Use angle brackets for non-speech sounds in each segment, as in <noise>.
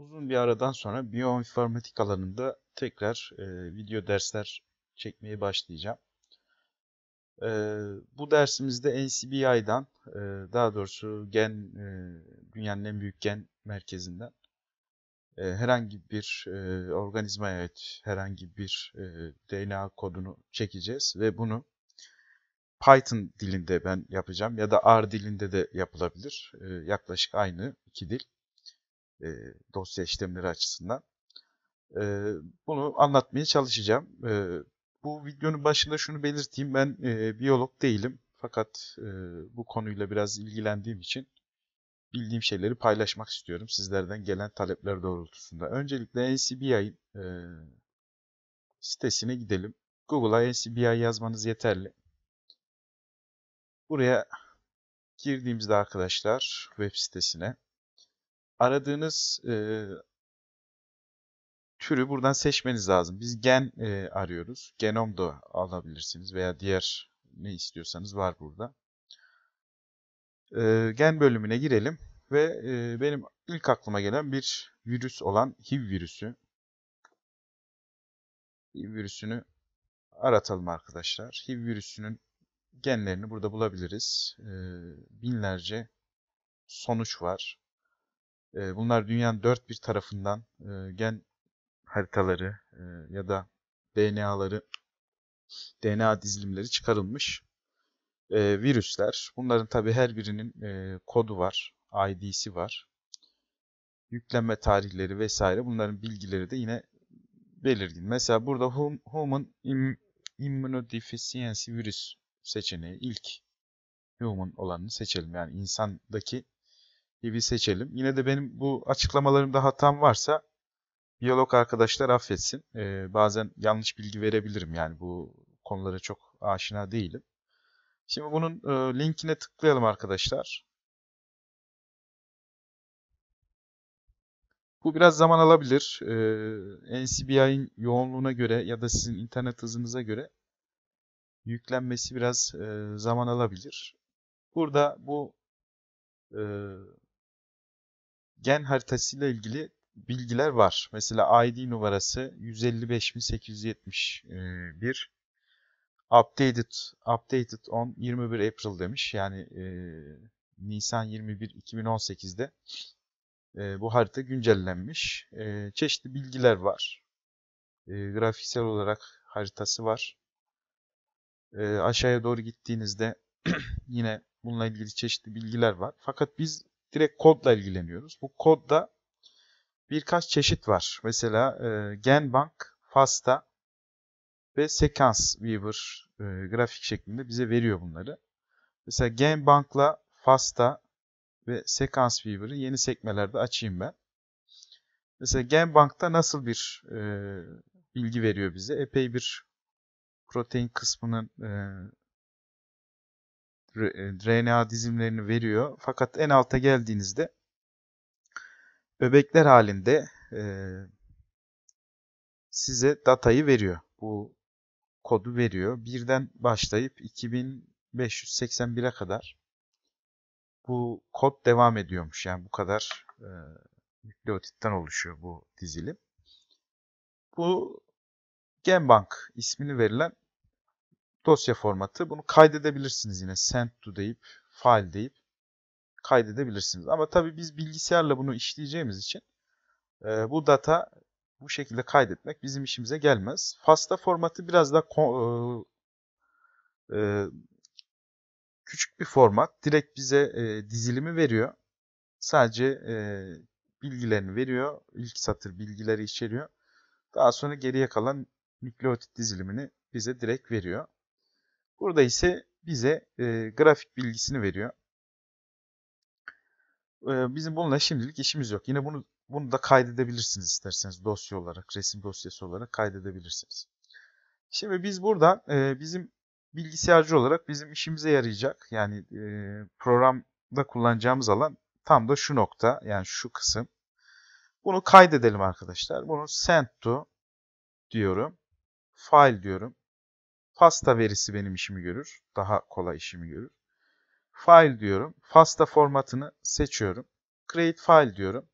Uzun bir aradan sonra biyoinformatik alanında tekrar e, video dersler çekmeye başlayacağım. E, bu dersimizde NCBI'dan, e, daha doğrusu gen e, dünyanın en büyük gen merkezinden e, herhangi bir e, organizmaya ait herhangi bir e, DNA kodunu çekeceğiz ve bunu Python dilinde ben yapacağım ya da R dilinde de yapılabilir. E, yaklaşık aynı iki dil e, dosya işlemleri açısından. E, bunu anlatmaya çalışacağım. E, bu videonun başında şunu belirteyim. Ben e, biyolog değilim. Fakat e, bu konuyla biraz ilgilendiğim için bildiğim şeyleri paylaşmak istiyorum. Sizlerden gelen talepler doğrultusunda. Öncelikle NCBI e, sitesine gidelim. Google'a NCBI yazmanız yeterli. Buraya girdiğimizde arkadaşlar web sitesine aradığınız e, türü buradan seçmeniz lazım. Biz gen e, arıyoruz. Genom da alabilirsiniz veya diğer ne istiyorsanız var burada. E, gen bölümüne girelim ve e, benim ilk aklıma gelen bir virüs olan HIV virüsü. HIV virüsünü aratalım arkadaşlar. HIV virüsünün genlerini burada bulabiliriz. E, binlerce sonuç var. E, bunlar dünyanın dört bir tarafından e, gen haritaları e, ya da DNA'ları, DNA dizilimleri çıkarılmış e, virüsler. Bunların tabi her birinin e, kodu var, ID'si var. Yüklenme tarihleri vesaire bunların bilgileri de yine belirgin. Mesela burada hum, Human Immunodeficiency virüs seçeneği ilk Human olanını seçelim. Yani insandaki gibi seçelim. Yine de benim bu açıklamalarımda hatam varsa biyolog arkadaşlar affetsin. Ee, bazen yanlış bilgi verebilirim yani bu konulara çok aşina değilim. Şimdi bunun e, linkine tıklayalım arkadaşlar. Bu biraz zaman alabilir. Ee, NCBI'nin yoğunluğuna göre ya da sizin internet hızınıza göre yüklenmesi biraz e, zaman alabilir. Burada bu e, gen haritasıyla ilgili bilgiler var. Mesela ID numarası 155871 updated updated on 21 April demiş. Yani e, Nisan 21 2018'de e, bu harita güncellenmiş. E, çeşitli bilgiler var. E, grafiksel olarak haritası var. E, aşağıya doğru gittiğinizde <clears throat> yine bununla ilgili çeşitli bilgiler var. Fakat biz direkt kodla ilgileniyoruz. Bu kodda birkaç çeşit var. Mesela e, Genbank, Fasta ve Sekans Weaver e, grafik şeklinde bize veriyor bunları. Mesela Genbank'la Fasta ve Sekans Weaver'ı yeni sekmelerde açayım ben. Mesela Genbank'ta nasıl bir e, bilgi veriyor bize? Epey bir protein kısmının e, RNA e, dizimlerini veriyor. Fakat en alta geldiğinizde öbekler halinde e, size datayı veriyor. Bu kodu veriyor. Birden başlayıp 2581'e kadar bu kod devam ediyormuş. Yani bu kadar e, nükleotitten oluşuyor bu dizilim. Bu Genbank ismini verilen dosya formatı. Bunu kaydedebilirsiniz yine send to deyip file deyip kaydedebilirsiniz. Ama tabii biz bilgisayarla bunu işleyeceğimiz için e, bu data bu şekilde kaydetmek bizim işimize gelmez. FASTA formatı biraz daha e, e, küçük bir format. Direkt bize e, dizilimi veriyor. Sadece e, bilgilerini veriyor. İlk satır bilgileri içeriyor. Daha sonra geriye kalan nükleotit dizilimini bize direkt veriyor. Burada ise bize e, grafik bilgisini veriyor. E, bizim bununla şimdilik işimiz yok. Yine bunu bunu da kaydedebilirsiniz isterseniz dosya olarak, resim dosyası olarak kaydedebilirsiniz. Şimdi biz burada e, bizim bilgisayarcı olarak bizim işimize yarayacak yani e, programda kullanacağımız alan tam da şu nokta yani şu kısım. Bunu kaydedelim arkadaşlar. Bunu send to diyorum. File diyorum. Pasta verisi benim işimi görür. Daha kolay işimi görür. File diyorum. Pasta formatını seçiyorum. Create file diyorum.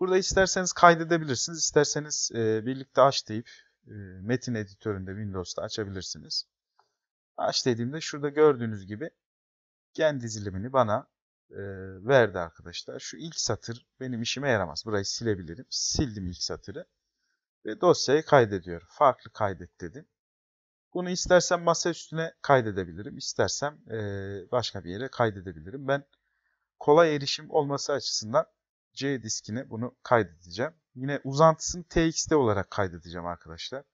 Burada isterseniz kaydedebilirsiniz. isterseniz e, birlikte aç deyip e, metin editöründe Windows'ta açabilirsiniz. Aç dediğimde şurada gördüğünüz gibi gen dizilimini bana e, verdi arkadaşlar. Şu ilk satır benim işime yaramaz. Burayı silebilirim. Sildim ilk satırı. Ve dosyayı kaydediyorum. Farklı kaydet dedim. Bunu istersen masa üstüne kaydedebilirim, istersem e, başka bir yere kaydedebilirim. Ben kolay erişim olması açısından C diskine bunu kaydedeceğim. Yine uzantısını txt olarak kaydedeceğim arkadaşlar.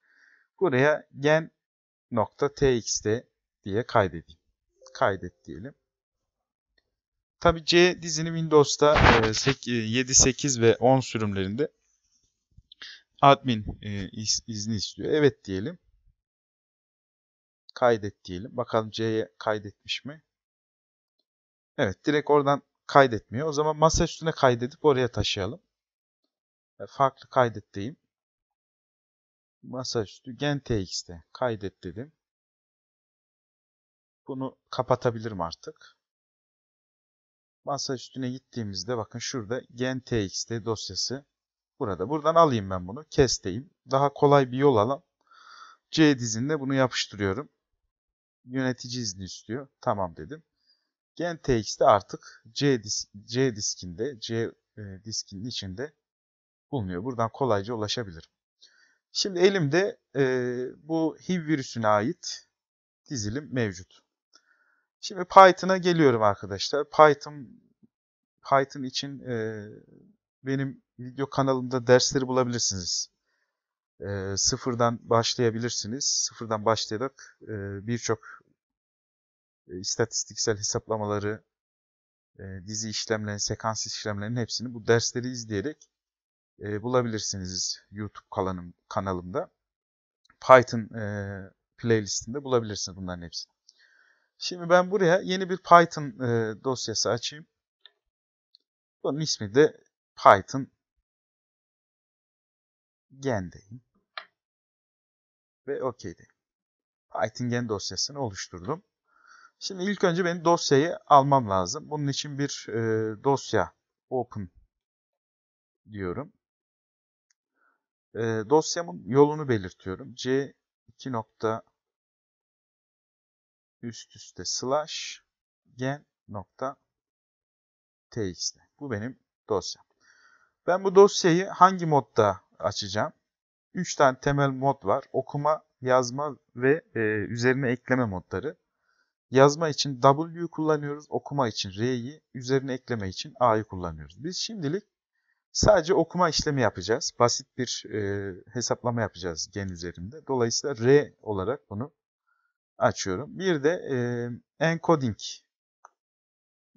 Buraya gen.txt diye kaydedeyim. Kaydet diyelim. Tabi C dizini Windows'ta 7, e, 8 e, ve 10 sürümlerinde admin izni istiyor. Evet diyelim. Kaydet diyelim. Bakalım C'ye kaydetmiş mi? Evet direkt oradan kaydetmiyor. O zaman masa üstüne kaydedip oraya taşıyalım. E, farklı kaydet diyeyim. Masaüstü GenTX'te kaydet dedim. Bunu kapatabilirim artık. Masa üstüne gittiğimizde bakın şurada GenTX'te dosyası burada. Buradan alayım ben bunu. Kes Daha kolay bir yol alan C dizinde bunu yapıştırıyorum yönetici izni istiyor. Tamam dedim. GenTX'de artık C, disk, C diskinde, C e, diskinin içinde bulunuyor. Buradan kolayca ulaşabilirim. Şimdi elimde e, bu HIV virüsüne ait dizilim mevcut. Şimdi Python'a geliyorum arkadaşlar. Python Python için e, benim video kanalımda dersleri bulabilirsiniz. E, sıfırdan başlayabilirsiniz. Sıfırdan başlayarak e, birçok e, istatistiksel hesaplamaları, e, dizi işlemlerini, sekans işlemlerinin hepsini bu dersleri izleyerek e, bulabilirsiniz YouTube kanalım, kanalımda. Python playlistinde bulabilirsiniz bunların hepsini. Şimdi ben buraya yeni bir Python dosyası açayım. Bunun ismi de Python gendeyim. Ve okey'deyim. Python gen dosyasını oluşturdum. Şimdi ilk önce benim dosyayı almam lazım. Bunun için bir e, dosya open diyorum. E, dosyamın yolunu belirtiyorum. C 2 üst üste slash gen txt. Bu benim dosyam. Ben bu dosyayı hangi modda açacağım? 3 tane temel mod var. Okuma, yazma ve e, üzerine ekleme modları. Yazma için W'yu kullanıyoruz. Okuma için R'yi, üzerine ekleme için A'yı kullanıyoruz. Biz şimdilik sadece okuma işlemi yapacağız. Basit bir e, hesaplama yapacağız gen üzerinde. Dolayısıyla R olarak bunu açıyorum. Bir de e, encoding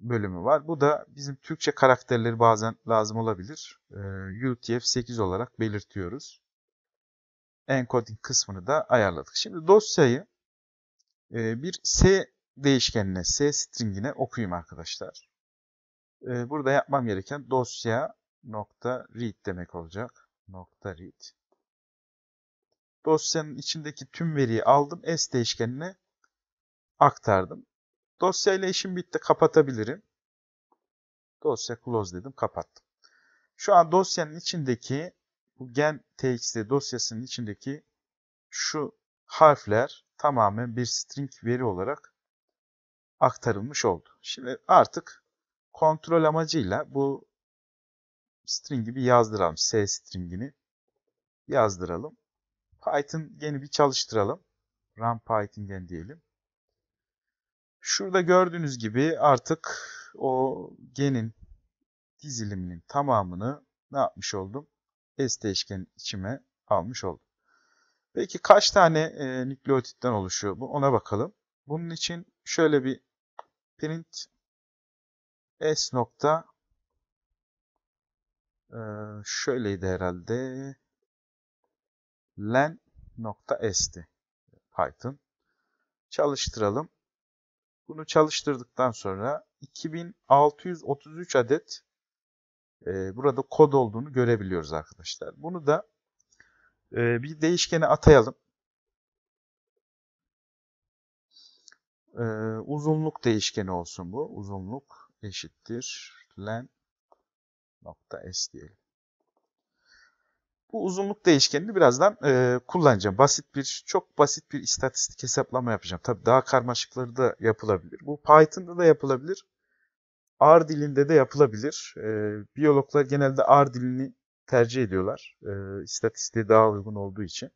bölümü var. Bu da bizim Türkçe karakterleri bazen lazım olabilir. E, UTF-8 olarak belirtiyoruz. Encoding kısmını da ayarladık. Şimdi dosyayı e, bir S değişkenine S stringine okuyayım arkadaşlar. Ee, burada yapmam gereken dosya nokta read demek olacak. Nokta read. Dosyanın içindeki tüm veriyi aldım. S değişkenine aktardım. Dosyayla işim bitti. Kapatabilirim. Dosya close dedim. Kapattım. Şu an dosyanın içindeki bu gen txt dosyasının içindeki şu harfler tamamen bir string veri olarak aktarılmış oldu. Şimdi artık kontrol amacıyla bu string'i bir yazdıralım. S string'ini yazdıralım. Python yeni bir çalıştıralım. Run Python gen diyelim. Şurada gördüğünüz gibi artık o genin diziliminin tamamını ne yapmış oldum? S değişken içime almış oldum. Peki kaç tane e, nükleotitten oluşuyor bu? Ona bakalım. Bunun için şöyle bir print s nokta ee, şöyleydi herhalde len nokta s'ti Python. Çalıştıralım. Bunu çalıştırdıktan sonra 2633 adet e, burada kod olduğunu görebiliyoruz arkadaşlar. Bunu da e, bir değişkene atayalım. Ee, uzunluk değişkeni olsun bu. Uzunluk eşittir len nokta s diyelim. Bu uzunluk değişkenini birazdan e, kullanacağım. Basit bir, çok basit bir istatistik hesaplama yapacağım. Tabii daha karmaşıkları da yapılabilir. Bu Python'da da yapılabilir. R dilinde de yapılabilir. E, biyologlar genelde R dilini tercih ediyorlar. E, istatistiğe daha uygun olduğu için.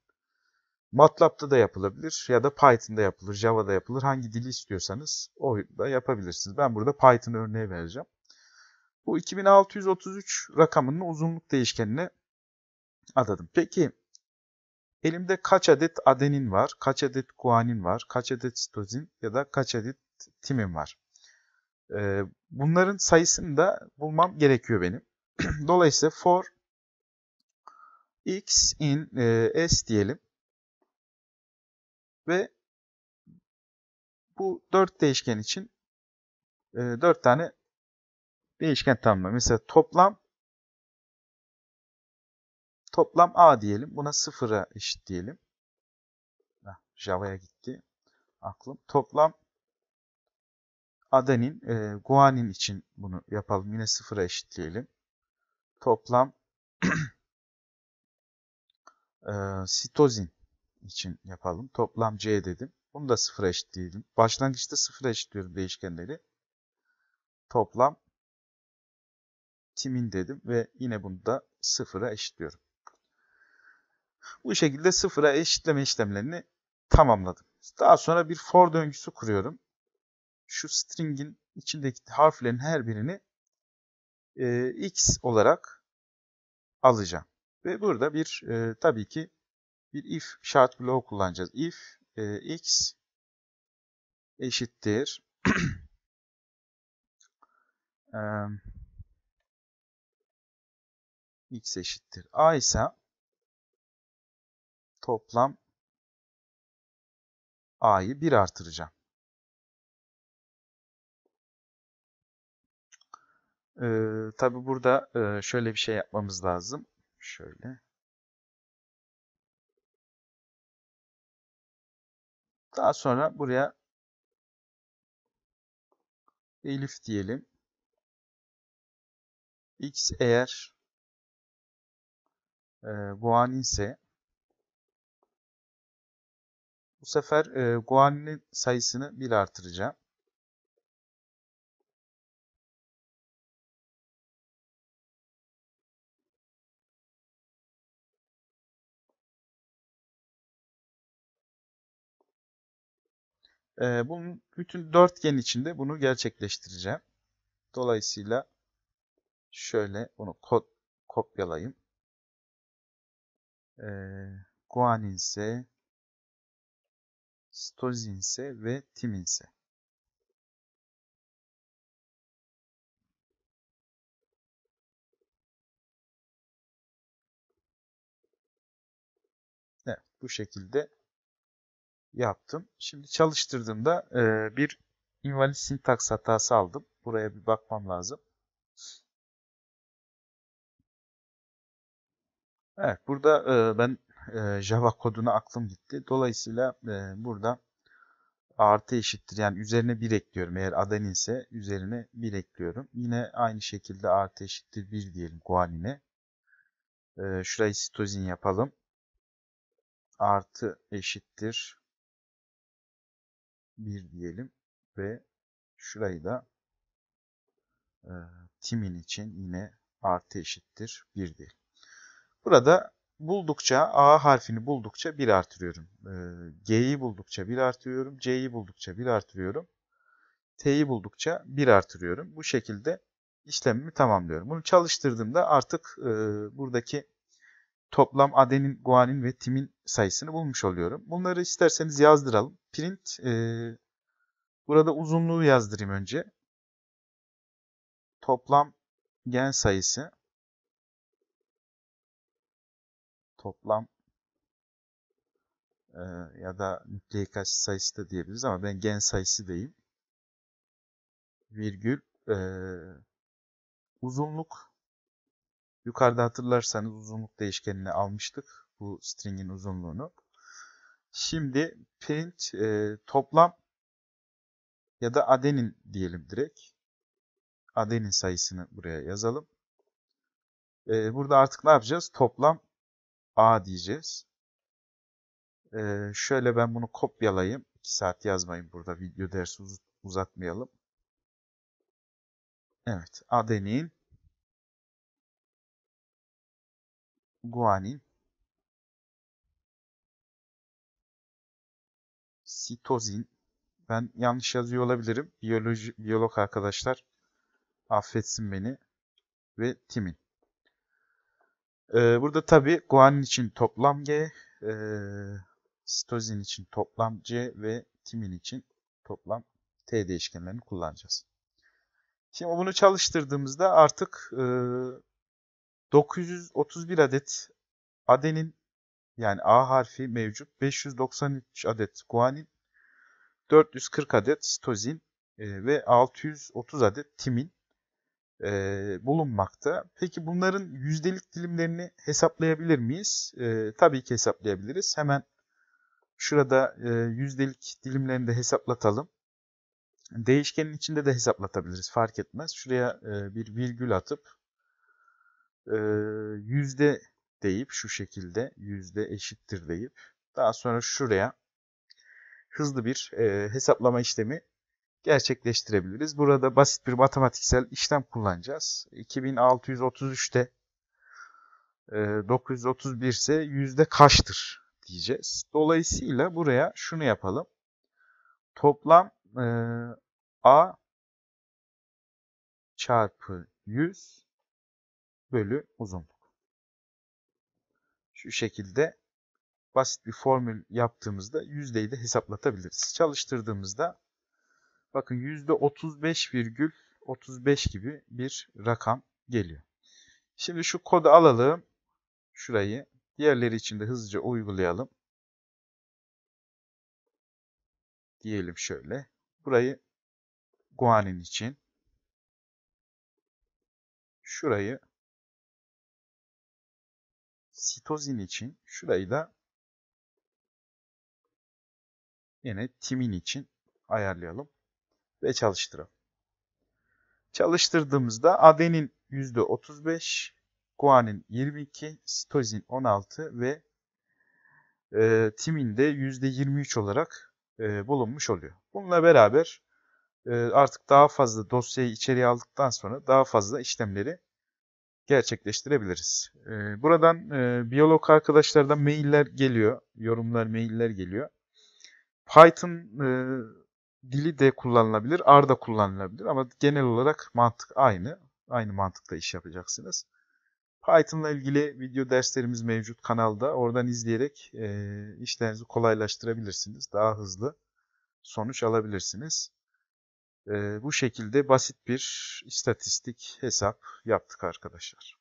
MATLAB'da da yapılabilir ya da Python'da yapılır, Java'da yapılır. Hangi dili istiyorsanız o da yapabilirsiniz. Ben burada Python örneği vereceğim. Bu 2633 rakamının uzunluk değişkenine adadım. Peki elimde kaç adet adenin var, kaç adet guanin var, kaç adet sitozin ya da kaç adet timin var? Ee, bunların sayısını da bulmam gerekiyor benim. <clears throat> Dolayısıyla for x in e, s diyelim. Ve bu 4 değişken için e, 4 tane değişken tanımlı. Mesela toplam toplam A diyelim. Buna sıfıra eşit diyelim. Java'ya gitti aklım. Toplam adenin, e, guanin için bunu yapalım. Yine sıfıra eşitleyelim. Toplam <clears throat> e, sitozin için yapalım. Toplam C dedim. Bunu da sıfıra eşitleyelim. Başlangıçta sıfıra eşitliyorum değişkenleri. Toplam timin dedim ve yine bunu da sıfıra eşitliyorum. Bu şekilde sıfıra eşitleme işlemlerini tamamladım. Daha sonra bir for döngüsü kuruyorum. Şu string'in içindeki harflerin her birini e, x olarak alacağım. Ve burada bir e, tabii ki bir if şart bloğu kullanacağız. If e, x eşittir <clears throat> x eşittir a ise toplam a'yı 1 artıracağım. Ee, Tabi burada e, şöyle bir şey yapmamız lazım. Şöyle. Daha sonra buraya Elif diyelim. X eğer e, guanin ise bu sefer e, guaninin sayısını 1 artıracağım. E, bunun bütün dörtgen içinde bunu gerçekleştireceğim. Dolayısıyla şöyle bunu kod, kopyalayayım. E, ee, guaninse, stozinse ve timinse. Evet, bu şekilde yaptım. Şimdi çalıştırdığımda e, bir invalid syntax hatası aldım. Buraya bir bakmam lazım. Evet burada e, ben e, Java koduna aklım gitti. Dolayısıyla e, burada artı eşittir. Yani üzerine 1 ekliyorum. Eğer adenin ise üzerine 1 ekliyorum. Yine aynı şekilde artı eşittir 1 diyelim guanine. E, şurayı sitozin yapalım. Artı eşittir 1 diyelim ve şurayı da e, timin için yine artı eşittir 1 diyelim. Burada buldukça A harfini buldukça 1 artırıyorum. E, G'yi buldukça 1 artırıyorum. C'yi buldukça 1 artırıyorum. T'yi buldukça 1 artırıyorum. Bu şekilde işlemimi tamamlıyorum. Bunu çalıştırdığımda artık e, buradaki toplam adenin, guanin ve timin sayısını bulmuş oluyorum. Bunları isterseniz yazdıralım. Print e, burada uzunluğu yazdırayım önce. Toplam gen sayısı toplam e, ya da nükleik asit sayısı da diyebiliriz ama ben gen sayısı diyeyim. Virgül e, uzunluk Yukarıda hatırlarsanız uzunluk değişkenini almıştık. Bu string'in uzunluğunu. Şimdi print e, toplam ya da adenin diyelim direkt. Adenin sayısını buraya yazalım. E, burada artık ne yapacağız? Toplam A diyeceğiz. E, şöyle ben bunu kopyalayayım. 2 saat yazmayın burada. Video dersi uz uzatmayalım. Evet. Adenin guanin, sitozin, ben yanlış yazıyor olabilirim. Biyoloji, biyolog arkadaşlar affetsin beni. Ve timin. Ee, burada tabi guanin için toplam G, e, sitozin için toplam C ve timin için toplam T değişkenlerini kullanacağız. Şimdi bunu çalıştırdığımızda artık e, 931 adet adenin yani A harfi mevcut. 593 adet guanin, 440 adet sitozin e, ve 630 adet timin e, bulunmakta. Peki bunların yüzdelik dilimlerini hesaplayabilir miyiz? E, tabii ki hesaplayabiliriz. Hemen şurada e, yüzdelik dilimlerini de hesaplatalım. Değişkenin içinde de hesaplatabiliriz fark etmez. Şuraya e, bir virgül atıp e, yüzde deyip şu şekilde yüzde eşittir deyip daha sonra şuraya hızlı bir e, hesaplama işlemi gerçekleştirebiliriz. Burada basit bir matematiksel işlem kullanacağız. 2633'te e, 931 ise yüzde kaçtır diyeceğiz. Dolayısıyla buraya şunu yapalım. Toplam e, A çarpı 100 bölü uzunluk. Şu şekilde basit bir formül yaptığımızda yüzdeyi de hesaplatabiliriz. Çalıştırdığımızda bakın yüzde 35,35 ,35 gibi bir rakam geliyor. Şimdi şu kodu alalım. Şurayı diğerleri için de hızlıca uygulayalım. Diyelim şöyle. Burayı guanin için. Şurayı sitozin için şurayı da yine timin için ayarlayalım ve çalıştıralım. Çalıştırdığımızda adenin %35, guanin 22, sitozin 16 ve e, timin de %23 olarak e, bulunmuş oluyor. Bununla beraber e, artık daha fazla dosyayı içeriye aldıktan sonra daha fazla işlemleri gerçekleştirebiliriz. E, buradan e, biyolog arkadaşlardan mailler geliyor, yorumlar, mailler geliyor. Python e, dili de kullanılabilir, R da kullanılabilir ama genel olarak mantık aynı. Aynı mantıkta iş yapacaksınız. Python'la ilgili video derslerimiz mevcut kanalda. Oradan izleyerek e, işlerinizi kolaylaştırabilirsiniz. Daha hızlı sonuç alabilirsiniz bu şekilde basit bir istatistik hesap yaptık arkadaşlar.